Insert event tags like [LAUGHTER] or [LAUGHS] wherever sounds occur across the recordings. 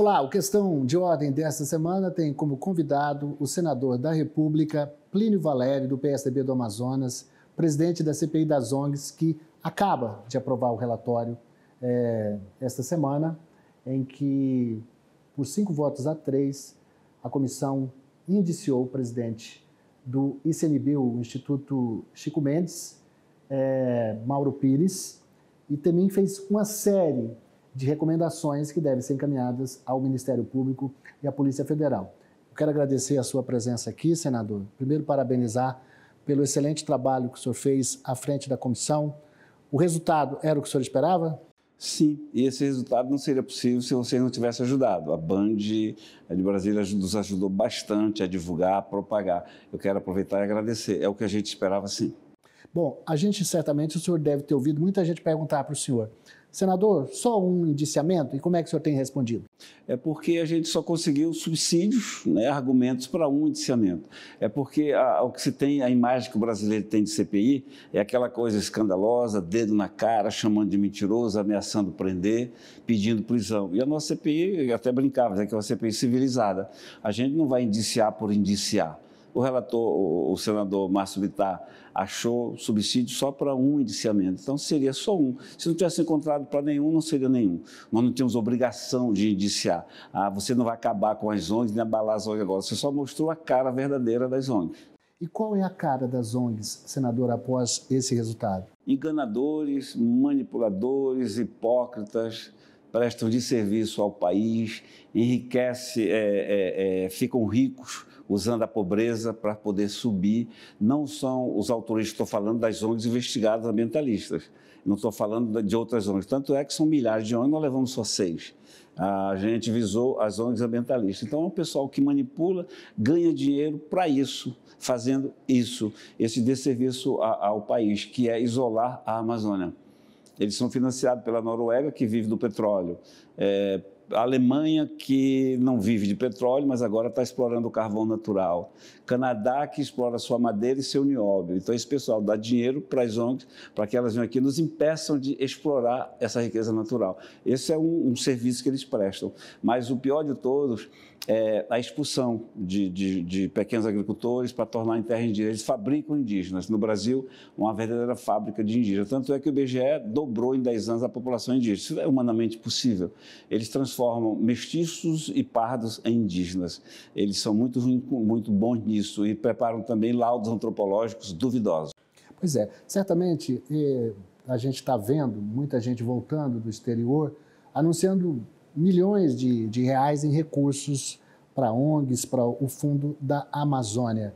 Olá, o Questão de Ordem desta semana tem como convidado o senador da República, Plínio Valério, do PSDB do Amazonas, presidente da CPI das ONGs, que acaba de aprovar o relatório é, esta semana, em que, por cinco votos a três, a comissão indiciou o presidente do ICNB, o Instituto Chico Mendes, é, Mauro Pires, e também fez uma série de recomendações que devem ser encaminhadas ao Ministério Público e à Polícia Federal. Eu quero agradecer a sua presença aqui, senador. Primeiro, parabenizar pelo excelente trabalho que o senhor fez à frente da comissão. O resultado era o que o senhor esperava? Sim, e esse resultado não seria possível se vocês não tivessem ajudado. A Band de Brasília nos ajudou bastante a divulgar, a propagar. Eu quero aproveitar e agradecer. É o que a gente esperava, sim. Bom, a gente certamente, o senhor deve ter ouvido muita gente perguntar para o senhor Senador, só um indiciamento? E como é que o senhor tem respondido? É porque a gente só conseguiu subsídios, né, argumentos para um indiciamento. É porque a, o que se tem, a imagem que o brasileiro tem de CPI é aquela coisa escandalosa, dedo na cara, chamando de mentiroso, ameaçando prender, pedindo prisão. E a nossa CPI, eu até brincava, é que é uma CPI civilizada. A gente não vai indiciar por indiciar o relator, o senador Márcio Vittar, achou subsídio só para um indiciamento, então seria só um. Se não tivesse encontrado para nenhum, não seria nenhum. Nós não temos obrigação de indiciar. Ah, você não vai acabar com as ONGs nem abalar as ONGs agora, você só mostrou a cara verdadeira das ONGs. E qual é a cara das ONGs, senador, após esse resultado? Enganadores, manipuladores, hipócritas, prestam de serviço ao país, enriquece, é, é, é, ficam ricos usando a pobreza para poder subir. Não são os autoristas, estou falando das ONGs investigadas ambientalistas, não estou falando de outras ONGs. Tanto é que são milhares de ONGs, nós levamos só seis. A gente visou as ONGs ambientalistas. Então, é um pessoal que manipula, ganha dinheiro para isso, fazendo isso, esse desserviço ao país, que é isolar a Amazônia. Eles são financiados pela Noruega, que vive do petróleo, é, a Alemanha, que não vive de petróleo, mas agora está explorando o carvão natural. Canadá, que explora sua madeira e seu nióbio. Então, esse pessoal dá dinheiro para as ONGs, para que elas venham aqui nos impeçam de explorar essa riqueza natural. Esse é um, um, serviço que eles prestam. Mas o pior de todos é a expulsão de, de, de pequenos agricultores para tornar em terra indígena. Eles fabricam indígenas. No Brasil, uma verdadeira fábrica de indígenas. Tanto é que o IBGE dobrou em 10 anos a população indígena. Isso é humanamente possível. Eles transformam transformam mestiços e pardos em indígenas. Eles são muito, muito bons nisso e preparam também laudos antropológicos duvidosos. Pois é, certamente a gente está vendo muita gente voltando do exterior anunciando milhões de, de reais em recursos para ONGs, para o Fundo da Amazônia.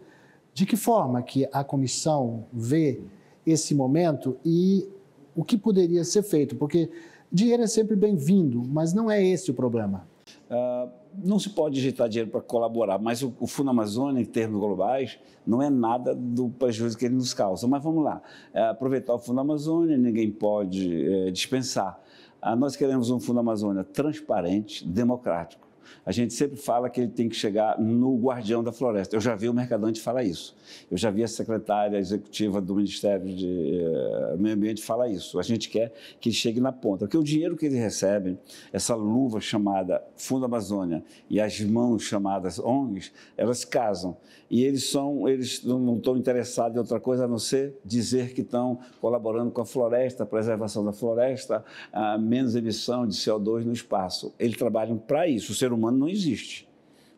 De que forma que a comissão vê esse momento e o que poderia ser feito? Porque Dinheiro é sempre bem-vindo, mas não é esse o problema. Uh, não se pode digitar dinheiro para colaborar, mas o, o, Fundo Amazônia, em termos globais, não é nada do prejuízo que ele nos causa. Mas vamos lá, uh, aproveitar o Fundo Amazônia, ninguém pode uh, dispensar. Ah, nós queremos um Fundo Amazônia transparente, democrático a gente sempre fala que ele tem que chegar no guardião da floresta. Eu já vi o Mercadante falar isso. Eu já vi a secretária executiva do Ministério do eh, Meio Ambiente falar isso. A gente quer que ele chegue na ponta, porque o dinheiro que ele recebe, essa luva chamada Fundo Amazônia e as mãos chamadas ONGs, elas casam. E eles são, eles não estão interessados em outra coisa a não ser dizer que estão colaborando com a floresta, a preservação da floresta, a menos emissão de CO2 no espaço. Eles trabalham para isso. O ser humano humano não existe.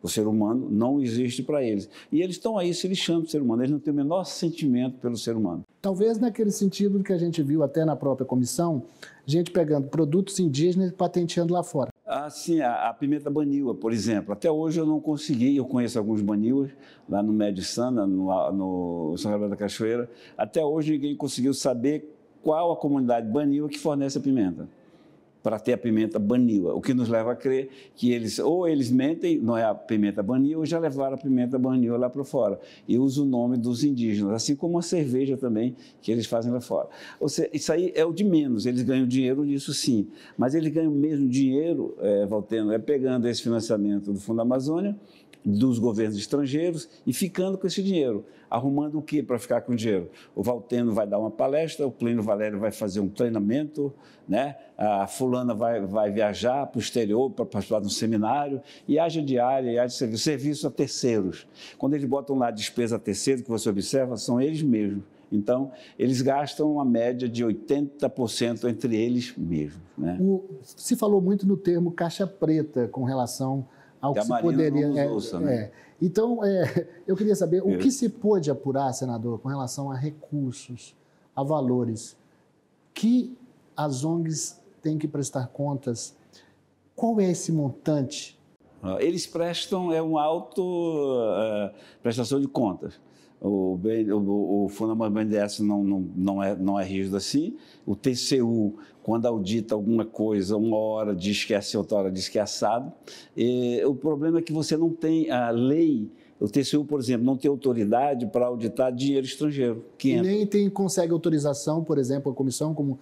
O ser humano não existe para eles. E eles estão aí se lixando do ser humano, eles não têm o menor sentimento pelo ser humano. Talvez naquele sentido que a gente viu até na própria comissão, gente pegando produtos indígenas e patenteando lá fora. Assim, a, a pimenta baniwa, por exemplo. Até hoje eu não consegui, eu conheço alguns baniwas lá no Médio Sana, no, no São Gabriel da Cachoeira. Até hoje ninguém conseguiu saber qual a comunidade baniwa que fornece a pimenta para ter a pimenta banila, o que nos leva a crer que eles ou eles mentem, não é a pimenta banila, ou já levaram a pimenta banila lá para fora e usa o nome dos indígenas, assim como a cerveja também que eles fazem lá fora. Ou seja, isso aí é o de menos, eles ganham dinheiro nisso sim, mas eles ganham mesmo dinheiro, é, é pegando esse financiamento do Fundo Amazônia dos governos estrangeiros e ficando com esse dinheiro. Arrumando o que para ficar com o dinheiro? O Valteno vai dar uma palestra, o Plínio Valério vai fazer um treinamento, né? a fulana vai, vai viajar para o exterior para participar de um seminário, e haja diária, e haja serviço, serviço a terceiros. Quando eles botam lá despesa a terceiro, que você observa, são eles mesmos. Então, eles gastam uma média de 80% entre eles mesmos. Né? O, se falou muito no termo caixa preta com relação ao que, se poderia. É, né? é. Então, é, [LAUGHS] eu queria saber o que se pôde apurar, senador, com relação a recursos, a valores, que as ONGs têm que prestar contas. Qual é esse montante? Eles prestam é uma auto uh, prestação de contas. O, o, o Fundamento BNDES não, não, não, é, não é rígido assim. O TCU, quando audita alguma coisa, uma hora diz que é assim, outra hora diz que é assado. E, o problema é que você não tem a lei o TCU, por exemplo, não tem autoridade para auditar dinheiro estrangeiro. Que Nem tem, consegue autorização, por exemplo, a comissão, como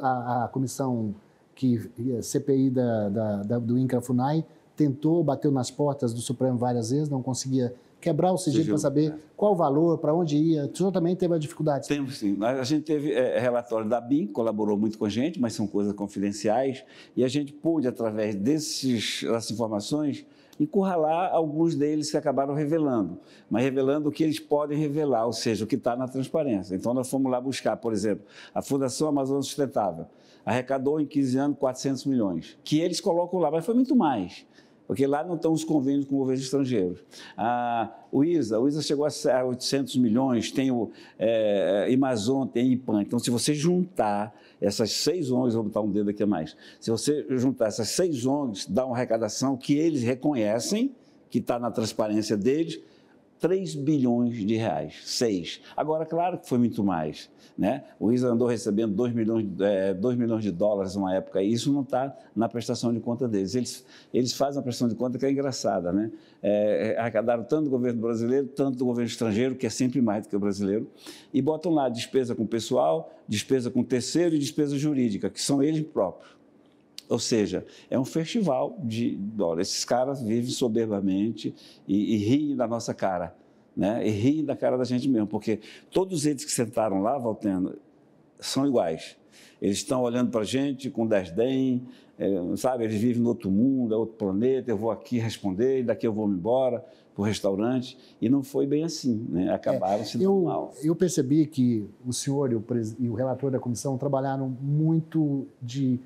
a, a, comissão que é, CPI da, da, da, do INCRA-FUNAI tentou, bateu nas portas do Supremo várias vezes, não conseguia quebrar o sigilo, para saber é. qual o valor, para onde ia. O senhor também teve dificuldades? Temos sim. A gente teve é, é relatório da BIM, colaborou muito com a gente, mas são coisas confidenciais, e a gente pôde, através desses, dessas informações, encurralar alguns deles que acabaram revelando, mas revelando o que eles podem revelar, ou seja, o que está na transparência. Então, nós fomos lá buscar, por exemplo, a Fundação Amazônia Sustentável arrecadou em 15 anos 400 milhões, que eles colocam lá, mas foi muito mais porque lá não estão os convênios com governos estrangeiros. A, o ISA, o ISA chegou a 800 milhões, tem o é, é Amazon, tem IPAN. Então, se você juntar essas seis ONGs, vou botar um dedo aqui a mais, se você juntar essas seis ONGs, dá uma arrecadação que eles reconhecem, que está na transparência deles, 3 bilhões de reais, 6. Agora, claro que foi muito mais. Né? O ISA andou recebendo 2 milhões, é, 2 milhões de dólares uma época, e isso não está na prestação de conta deles. Eles, eles fazem uma prestação de conta que é engraçada. Né? É, é, arrecadaram tanto do governo brasileiro, tanto do governo estrangeiro, que é sempre mais do que o brasileiro, e botam lá despesa com pessoal, despesa com terceiro e despesa jurídica, que são eles próprios. Ou seja, é um festival de. Olha, esses caras vivem soberbamente e, e riem da nossa cara, né? e riem da cara da gente mesmo, porque todos eles que sentaram lá, Valtendo, são iguais. Eles estão olhando para a gente com desdém, é, sabe? Eles vivem no outro mundo, é outro planeta. Eu vou aqui responder, daqui eu vou me embora para o restaurante. E não foi bem assim, né? Acabaram é, se dando mal. Eu percebi que o senhor e o, e o relator da comissão trabalharam muito de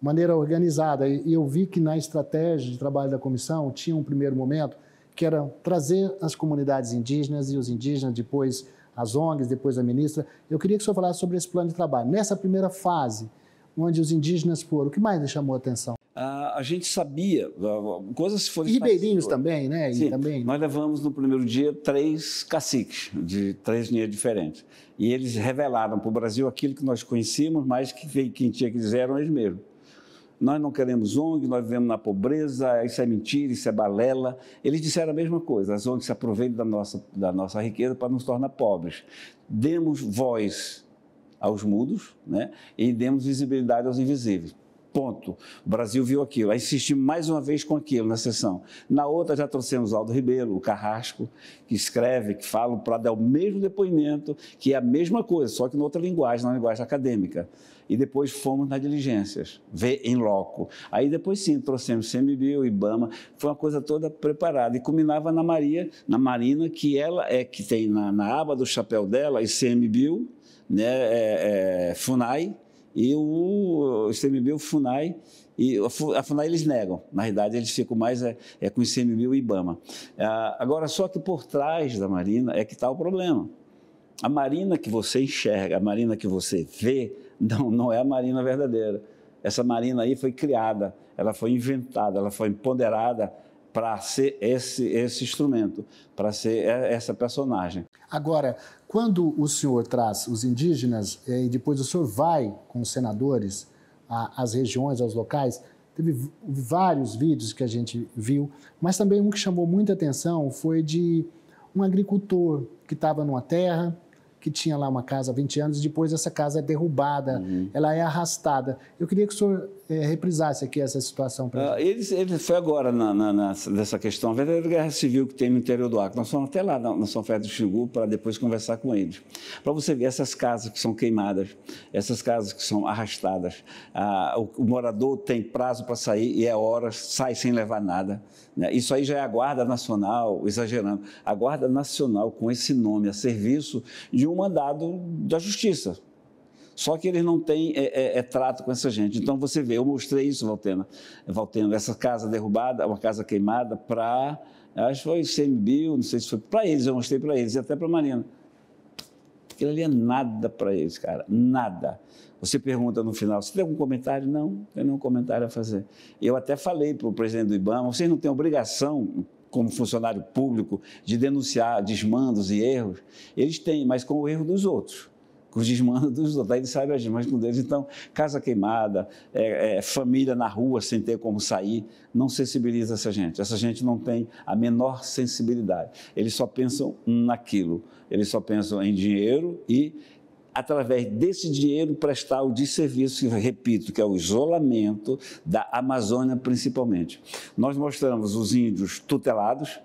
maneira organizada. E eu vi que na estratégia de trabalho da comissão tinha um primeiro momento que era trazer as comunidades indígenas e os indígenas, depois as ONGs, depois a ministra. Eu queria que o senhor falasse sobre esse plano de trabalho. Nessa primeira fase, onde os indígenas foram, o que mais lhe chamou a atenção? Ah, a gente sabia, ah, coisas que foram... E ribeirinhos também, né? Sim, e também... nós levamos no primeiro dia três caciques de três linhas diferentes. E eles revelaram para o Brasil aquilo que nós conhecíamos, mas que quem tinha que dizer eram eles mesmos nós não queremos ONG, nós vivemos na pobreza, isso é mentira, isso é balela. Eles disseram a mesma coisa, as ONGs se aproveitam da nossa, da nossa riqueza para nos tornar pobres. Demos voz aos mudos né? e demos visibilidade aos invisíveis ponto. O Brasil viu aquilo. Aí insistimos mais uma vez com aquilo na sessão. Na outra já trouxemos Aldo Ribeiro, o Carrasco, que escreve, que fala, para dar é o mesmo depoimento, que é a mesma coisa, só que em outra linguagem, na linguagem acadêmica. E depois fomos nas diligências, ver em loco. Aí depois sim, trouxemos CMBio, IBAMA, foi uma coisa toda preparada. E culminava na Maria, na Marina, que ela é que tem na, na aba do chapéu dela, CMBio, né, é, é, FUNAI, e o, o o FUNAI, e a FUNAI eles negam, na realidade eles ficam mais é, é com o ICMBio e o IBAMA. É, agora, só que por trás da Marina é que está o problema. A Marina que você enxerga, a Marina que você vê, não, não é a Marina verdadeira. Essa Marina aí foi criada, ela foi inventada, ela foi empoderada para ser esse, esse instrumento, para ser essa personagem. Agora, quando o senhor traz os indígenas eh, e depois o senhor vai com os senadores às regiões, aos locais, teve vários vídeos que a gente viu, mas também um que chamou muita atenção foi de um agricultor que estava numa terra, que tinha lá uma casa há 20 anos, depois essa casa é derrubada, uhum. ela é arrastada. Eu queria que o senhor é, reprisasse aqui essa situação para uh, ah, eles, foi agora na, na, nessa questão, a verdadeira guerra civil que tem no interior do Acre. Nós fomos até lá na, na São Fé do Xingu para depois conversar com eles. Para você ver essas casas que são queimadas, essas casas que são arrastadas, o, o, morador tem prazo para sair e é hora, sai sem levar nada. Né? Isso aí já é a Guarda Nacional, exagerando, a Guarda Nacional com esse nome, a serviço de um mandado da justiça. Só que eles não têm é, é, é, trato com essa gente. Então você vê, eu mostrei isso, Valtena, Valtena essa casa derrubada, uma casa queimada, para. Acho que foi CMBio, não sei se foi para eles, eu mostrei para eles e até para a Marina. Aquilo ali é nada para eles, cara, nada. Você pergunta no final, se tem algum comentário? Não, tem nenhum comentário a fazer. Eu até falei para o presidente do IBAMA, vocês não têm obrigação como funcionário público, de denunciar desmandos e erros, eles têm, mas com o erro dos outros com os desmandos dos outros. Aí eles sabe agir, mas com Deus. Então, casa queimada, é, é, família na rua sem ter como sair, não sensibiliza essa gente. Essa gente não tem a menor sensibilidade. Eles só pensam naquilo. Eles só pensam em dinheiro e através desse dinheiro, prestar o desserviço, repito, que é o isolamento da Amazônia principalmente. Nós mostramos os índios tutelados,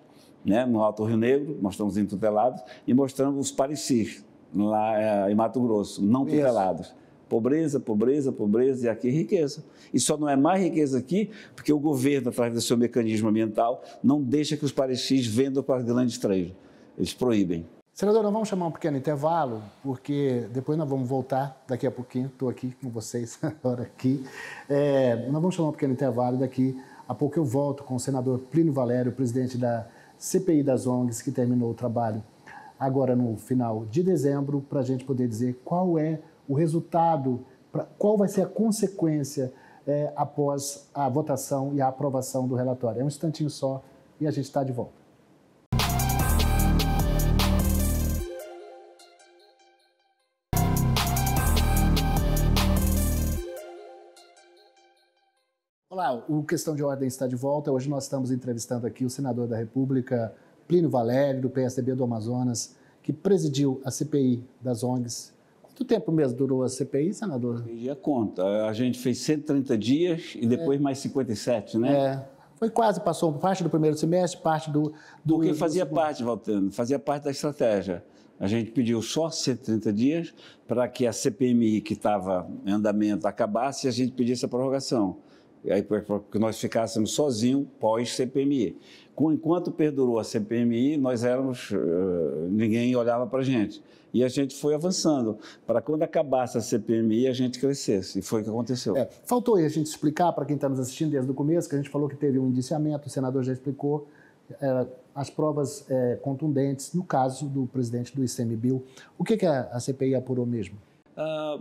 né, no Alto Rio Negro, mostramos índios tutelados, e mostramos os parecis, lá eh, em Mato Grosso, não tutelados. Isso. Pobreza, pobreza, pobreza e aqui riqueza. E só não é mais riqueza aqui porque o governo, através do seu mecanismo ambiental, não deixa que os parecis vendam para as grandes trades. Eles proíbem. Senador, nós vamos chamar um pequeno intervalo, porque depois nós vamos voltar daqui a pouquinho. Estou aqui com vocês [LAUGHS] agora aqui. É, nós vamos chamar um pequeno intervalo daqui a pouco eu volto com o senador Plínio Valério, presidente da CPI das ONGs, que terminou o trabalho agora no final de dezembro, para a gente poder dizer qual é o resultado, qual vai ser a consequência é, após a votação e a aprovação do relatório. É um instantinho só e a gente está de volta. Olá, o Questão de Ordem está de volta. Hoje nós estamos entrevistando aqui o senador da República, Plínio Valério, do PSDB do Amazonas, que presidiu a CPI das ONGs. Quanto tempo mesmo durou a CPI, senador? Perdi a conta. A gente fez 130 dias e depois é. mais 57, né? É. Foi quase, passou parte do primeiro semestre, parte do. do Porque fazia parte, Valtano, fazia parte da estratégia. A gente pediu só 130 dias para que a CPMI, que estava em andamento, acabasse e a gente pedisse a prorrogação aí para que nós ficássemos sozinhos pós-CPMI. Enquanto perdurou a CPMI, nós éramos, eh, ninguém olhava para a gente. E a gente foi avançando, para quando acabasse a CPMI, a gente crescesse. E foi o que aconteceu. É, faltou aí a gente explicar para quem está nos assistindo desde o começo, que a gente falou que teve um indiciamento, o senador já explicou, é, as provas é, contundentes, no caso do presidente do ICMBio. O que, que a, a CPI apurou mesmo? Ah,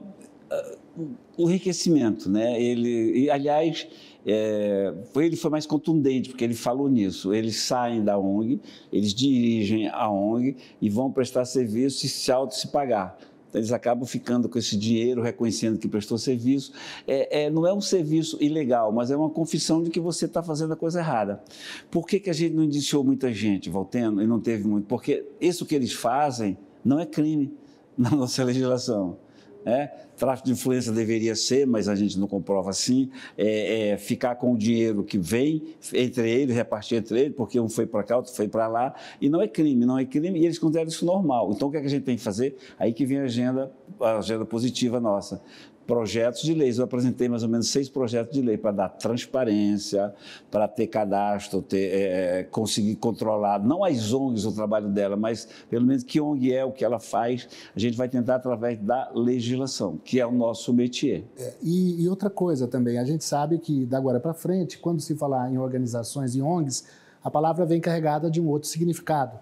o enriquecimento, né? Ele, e, aliás, é, ele foi mais contundente porque ele falou nisso. Eles saem da ONG, eles dirigem a ONG e vão prestar serviço e se auto se pagar. Então, eles acabam ficando com esse dinheiro, reconhecendo que prestou serviço. É, é, não é um serviço ilegal, mas é uma confissão de que você está fazendo a coisa errada. Por que, que a gente não indiciou muita gente, Voltando, e não teve muito? Porque isso que eles fazem não é crime na [LAUGHS] nossa legislação. É, tráfico de influência deveria ser, mas a gente não comprova assim. É, é, ficar com o dinheiro que vem entre eles, repartir entre eles, porque um foi para cá, outro foi para lá, e não é crime, não é crime, e eles consideram isso normal. Então, o que, é que a gente tem que fazer? Aí que vem a agenda, a agenda positiva nossa projetos de leis. Eu apresentei mais ou menos seis projetos de lei para dar transparência, para ter cadastro, ter, é, é, conseguir controlar, não as ONGs o trabalho dela, mas pelo menos que ONG é, o que ela faz, a gente vai tentar através da legislação, que é o nosso métier. É, e, e, outra coisa também, a gente sabe que da agora para frente, quando se falar em organizações e ONGs, a palavra vem carregada de um outro significado.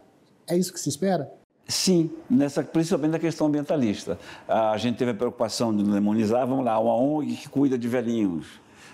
É isso que se espera? Sim, nessa, principalmente na questão ambientalista. A gente teve a preocupação de demonizar, vamos lá, uma ONG que cuida de velhinhos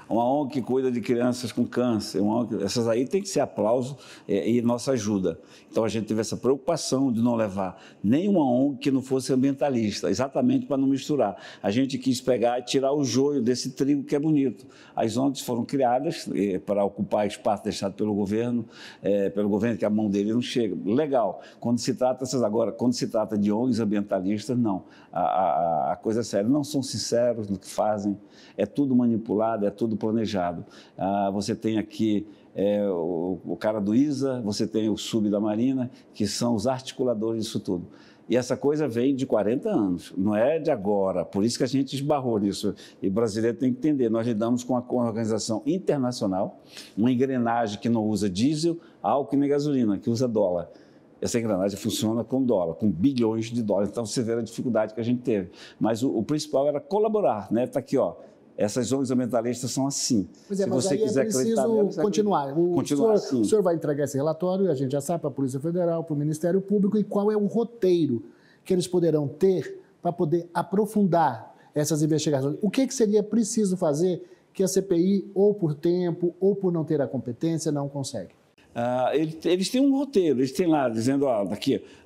uma ONG que cuida de crianças com câncer, ONG, essas aí tem que ser aplauso é, e nossa ajuda. Então a gente teve essa preocupação de não levar nenhuma ONG que não fosse ambientalista, exatamente para não misturar. A gente quis pegar e tirar o joio desse trigo que é bonito. As ONGs foram criadas é, para ocupar espaço deixado pelo governo, é, pelo governo que a mão dele não chega. Legal. Quando se trata essas agora, quando se trata de ONGs ambientalistas, não. A, a, a coisa é séria. Não são sinceros no que fazem. É tudo manipulado, é tudo tudo planejado. Ah, você tem aqui é, o, o cara do ISA, você tem o SUB da Marina, que são os articuladores disso tudo. E essa coisa vem de 40 anos, não é de agora. Por isso que a gente esbarrou nisso. E brasileiro tem que entender: nós lidamos com uma organização internacional, uma engrenagem que não usa diesel, álcool nem gasolina, que usa dólar. Essa engrenagem funciona com dólar, com bilhões de dólares. Então você vê a dificuldade que a gente teve. Mas o, o principal era colaborar, né? Está aqui, ó essas ONGs ambientalistas são assim. Pois é, Se mas você é quiser é preciso continuar. O, continuar senhor, assim. o senhor vai entregar esse relatório, a gente já sabe, para a Polícia Federal, para o Ministério Público, e qual é o roteiro que eles poderão ter para poder aprofundar essas investigações. O que, que seria preciso fazer que a CPI, ou por tempo, ou por não ter a competência, não consegue? Uh, ah, eles, eles, têm um roteiro, eles têm lá dizendo, ó,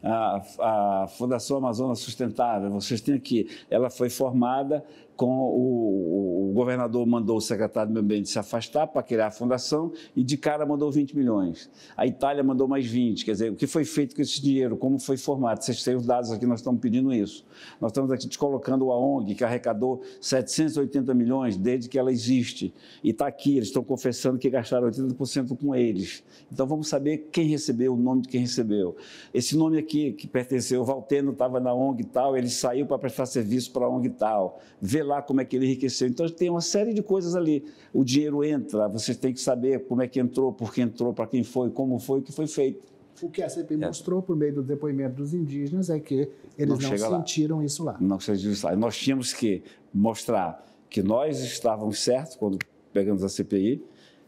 a, a Fundação Amazônia Sustentável, vocês têm aqui, ela foi formada com o, o, governador mandou o secretário do Meio Ambiente se afastar para criar a fundação e de cara mandou 20 milhões. A Itália mandou mais 20. Quer dizer, o que foi feito com esse dinheiro? Como foi formado? Vocês têm os dados aqui, nós estamos pedindo isso. Nós estamos aqui descolocando a ONG, que arrecadou 780 milhões desde que ela existe. E está aqui, eles estão confessando que gastaram 80% com eles. Então vamos saber quem recebeu, o nome de quem recebeu. Esse nome aqui, que pertenceu, o Valteno estava na ONG tal, ele saiu para prestar serviço para a ONG tal. Vê lá como é que ele enriqueceu. Então, tem uma série de coisas ali. O dinheiro entra, você tem que saber como é que entrou, por que entrou, para quem foi, como foi, o que foi feito. O que a CPI é. mostrou por meio do depoimento dos indígenas é que eles não, não sentiram lá. isso lá. Não sentiram isso lá. Nós tínhamos que mostrar que nós estávamos certos quando pegamos a CPI,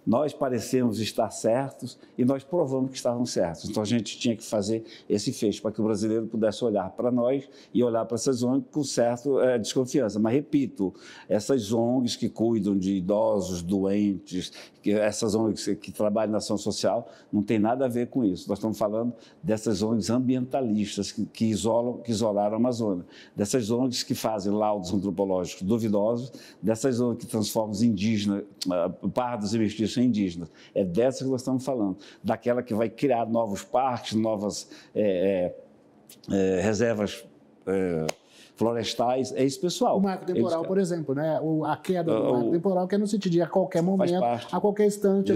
nós parecemos estar certos e nós provamos que estavam certos. Então a gente tinha que fazer esse fecho para que o brasileiro pudesse olhar para nós e olhar para essas ONGs com certa é, desconfiança. Mas repito, essas ONGs que cuidam de idosos, doentes, que, essas ONGs que, que trabalham na ação social, não tem nada a ver com isso. Nós estamos falando dessas ONGs ambientalistas que, que isolam, que isolaram a Amazônia, dessas ONGs que fazem laudos antropológicos duvidosos, dessas ONGs que transformam os indígenas, ah, pardos e mestiços biodivergência indígena. É dessa que nós estamos falando, daquela que vai criar novos parques, novas é, é, é reservas é, florestais, é esse pessoal. O marco temporal, Eles... por exemplo, né? O, a queda do ah, o... marco temporal, que é no sentido de a qualquer momento, a qualquer instante,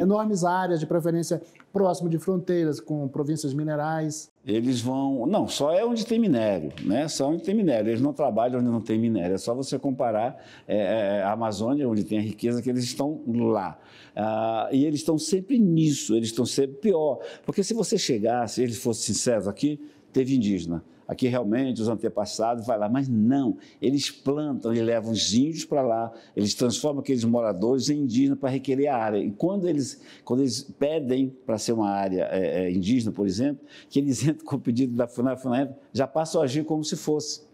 enormes áreas, de preferência próximo de fronteiras, com províncias minerais. Eles vão. Não, só é onde tem minério, né? Só onde tem minério. Eles não trabalham onde não tem minério. É só você comparar é, é, é a Amazônia, onde tem a riqueza, que eles estão lá. Ah, e eles estão sempre nisso, eles estão sempre pior. Porque se você chegasse, eles fossem sinceros aqui, teve indígena aqui realmente os antepassados vai lá, mas não, eles plantam eles levam os índios para lá, eles transformam aqueles moradores em indígenas para requerer a área. E quando eles, quando eles pedem para ser uma área é, é, indígena, por exemplo, que eles [LAUGHS] entram com o pedido da FUNAI, já passam a agir como se fosse.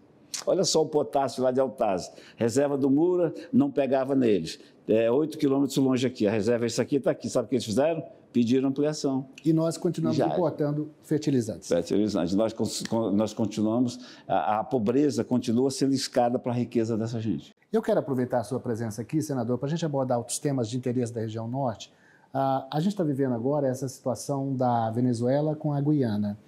Olha só o potássio lá de Altaz. Reserva do Mura, não pegava neles. É, 8 quilômetros longe aqui. A reserva, isso é aqui está aqui. Sabe o que eles fizeram? Pediram ampliação. E nós continuamos Já. importando fertilizantes. Fertilizantes. Nós, nós continuamos, a, a pobreza continua sendo escada para a riqueza dessa gente. Eu quero aproveitar a sua presença aqui, senador, para a gente abordar outros temas de interesse da região norte. Ah, a gente está vivendo agora essa situação da Venezuela com a Guiana.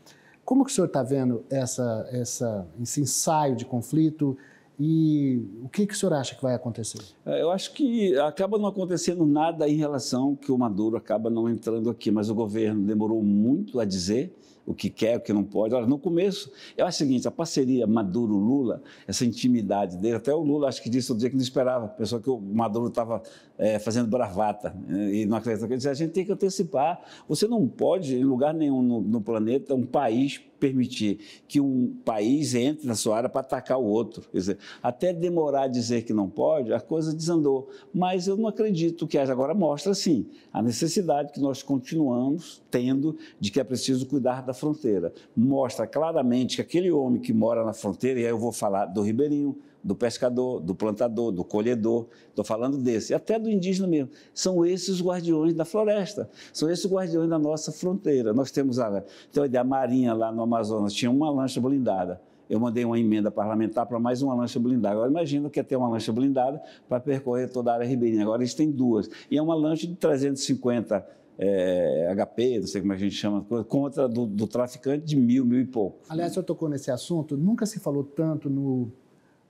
Como que o senhor está vendo essa, essa, esse ensaio de conflito e o que, que o senhor acha que vai acontecer? É, eu acho que acaba não acontecendo nada em relação que o Maduro acaba não entrando aqui, mas o governo demorou muito a dizer o que quer, o que não pode. Olha, no começo, eu acho o seguinte, a parceria Maduro-Lula, essa intimidade dele, até o Lula acho que disse outro dia que não esperava, pensou que o Maduro estava é, eh, fazendo bravata, né, e não acreditava que ele disse, a gente tem que antecipar, você não pode, em lugar nenhum no, no planeta, um país permitir que um país entre na sua área para atacar o outro. Quer dizer, até demorar a dizer que não pode, a coisa desandou. Mas eu não acredito que agora mostra, sim, a necessidade que nós continuamos tendo de que é preciso cuidar da fronteira. Mostra claramente que aquele homem que mora na fronteira, e aí eu vou falar do Ribeirinho, do pescador, do plantador, do colhedor, estou falando desse, até do indígena mesmo. São esses os guardiões da floresta, são esses os guardiões da nossa fronteira. Nós temos a, então, a Marinha lá no Amazonas, tinha uma lancha blindada. Eu mandei uma emenda parlamentar para mais uma lancha blindada. Agora imagina que ia é ter uma lancha blindada para percorrer toda a área ribeirinha. Agora eles têm duas. E é uma lancha de 350 é, HP, não sei como a gente chama, contra do, do traficante de mil, mil e pouco. Aliás, eu tocou nesse assunto, nunca se falou tanto no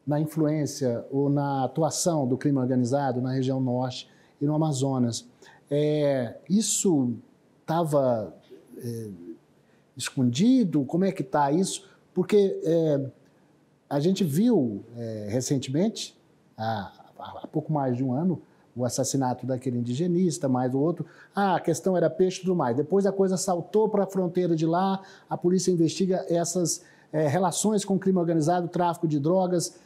na influência ou na atuação do crime organizado na região norte e no Amazonas. É, isso estava é, escondido? Como é que está isso? Porque é, a gente viu é, recentemente, há, há, pouco mais de um ano, o assassinato daquele indigenista, mais o outro. Ah, a questão era peixe e tudo mais. Depois a coisa saltou para a fronteira de lá, a polícia investiga essas é, relações com crime organizado, tráfico de drogas,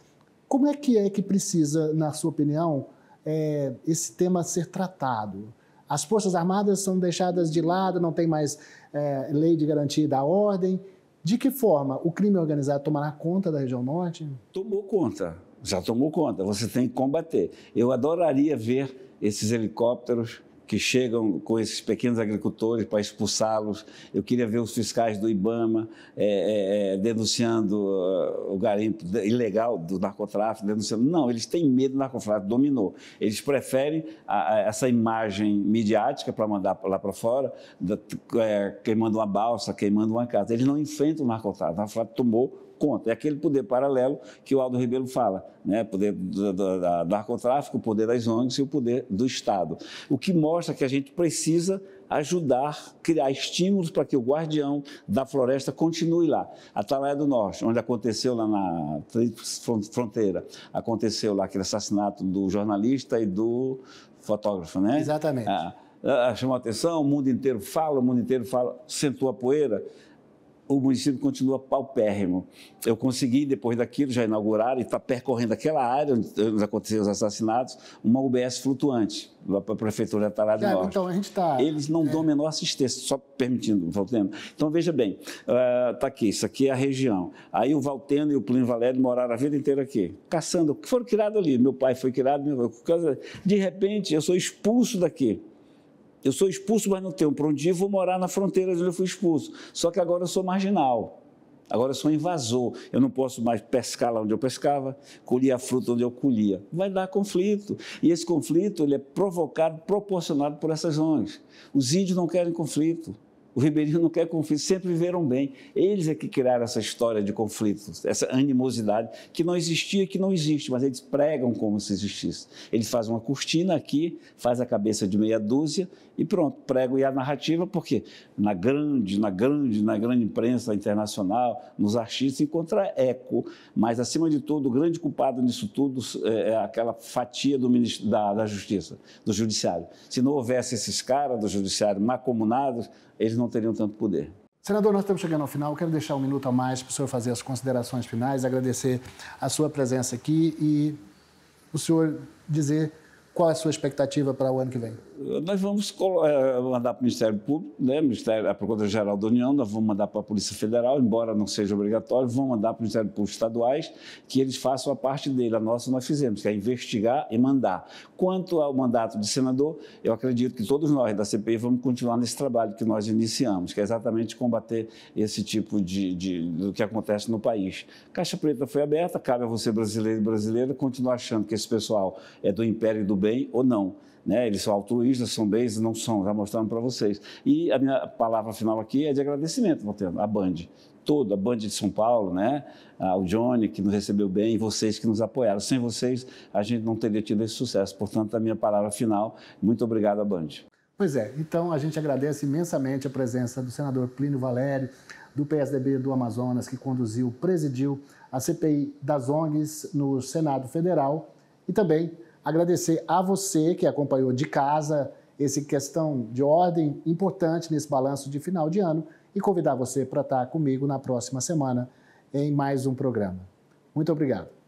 como é que é que precisa, na sua opinião, é, esse tema ser tratado? As Forças Armadas são deixadas de lado, não tem mais é, lei de garantia da ordem. De que forma o crime organizado tomará conta da região norte? Tomou conta, já tomou conta. Você tem que combater. Eu adoraria ver esses helicópteros que chegam com esses pequenos agricultores para expulsá-los. Eu queria ver os fiscais do Ibama é, é, é denunciando ah, o garimpo ilegal do narcotráfico, denunciando. Não, eles têm medo do narcotráfico, dominou. Eles preferem a, a, essa imagem midiática para mandar lá para fora, da, é, queimando uma balsa, queimando uma casa. Eles não enfrentam o narcotráfico. O narcotráfico tomou Conta É aquele poder paralelo que o Aldo Ribeiro fala, né? poder do, do, do narcotráfico, o poder das ONGs e o poder do Estado. O que mostra que a gente precisa ajudar, criar estímulos para que o guardião da floresta continue lá. A Talaia do Norte, onde aconteceu lá na fronteira, aconteceu lá aquele assassinato do jornalista e do fotógrafo, né? Exatamente. Ah, ah chamou atenção, o mundo inteiro fala, o mundo inteiro fala, sentou a poeira o município continua paupérrimo. Eu consegui, depois daquilo, já inauguraram e está percorrendo aquela área onde aconteceram os assassinatos, uma UBS flutuante, lá para a prefeitura de Atalá do Norte. Então, a gente está... Eles não é. dão a menor assistência, só permitindo, Valteno. Então, veja bem, está ah, uh, aqui, isso aqui é a região. Aí o Valteno e o Plínio Valério moraram a vida inteira aqui, caçando, foram criados ali. Meu pai foi criado, meu... de repente eu sou expulso daqui eu sou expulso, mas não tenho para onde ir, vou morar na fronteira onde eu fui expulso. Só que agora eu sou marginal. Agora eu sou invasor, eu não posso mais pescar lá onde eu pescava, colher a fruta onde eu colhia. Vai dar conflito. E esse conflito ele é provocado, proporcionado por essas ONGs. Os índios não querem conflito, o ribeirinho não quer conflito, sempre viveram bem. Eles é que criaram essa história de conflitos, essa animosidade que não existia, que não existe, mas eles pregam como se existisse. Eles fazem uma cortina aqui, faz a cabeça de meia dúzia e pronto, prego e a narrativa, porque na grande, na grande, na grande imprensa internacional, nos artistas, encontra eco. Mas, acima de tudo, o grande culpado nisso tudo é, é aquela fatia do ministro, da, da Justiça, do Judiciário. Se não houvesse esses caras do Judiciário macomunados, eles não teriam tanto poder. Senador, nós estamos chegando ao final. Eu quero deixar um minuto a mais para o senhor fazer as considerações finais, agradecer a sua presença aqui e o senhor dizer qual é a sua expectativa para o ano que vem nós vamos eh, mandar para o Ministério Público, né? Ministério, a Procuradoria-Geral da União, nós vamos mandar para a Polícia Federal, embora não seja obrigatório, vamos mandar para o Ministério Público estaduais, que eles façam a parte dele, a nossa nós fizemos, que é investigar e mandar. Quanto ao mandato de senador, eu acredito que todos nós da CPI vamos continuar nesse trabalho que nós iniciamos, que é exatamente combater esse tipo de, de do que acontece no país. Caixa Preta foi aberta, cabe a você brasileiro e brasileira continuar achando que esse pessoal é do império do bem ou não. Né? Eles são altruístas, são bens, não são, já mostraram para vocês. E a minha palavra final aqui é de agradecimento, Monteiro, à Band, toda, a Band de São Paulo, né? ao Johnny, que nos recebeu bem, e vocês que nos apoiaram. Sem vocês, a gente não teria tido esse sucesso. Portanto, a minha palavra final, muito obrigado à Band. Pois é, então a gente agradece imensamente a presença do senador Plínio Valério, do PSDB do Amazonas, que conduziu, presidiu a CPI das ONGs no Senado Federal, e também Agradecer a você que acompanhou de casa esse questão de ordem importante nesse balanço de final de ano e convidar você para estar tá comigo na próxima semana em mais um programa. Muito obrigado.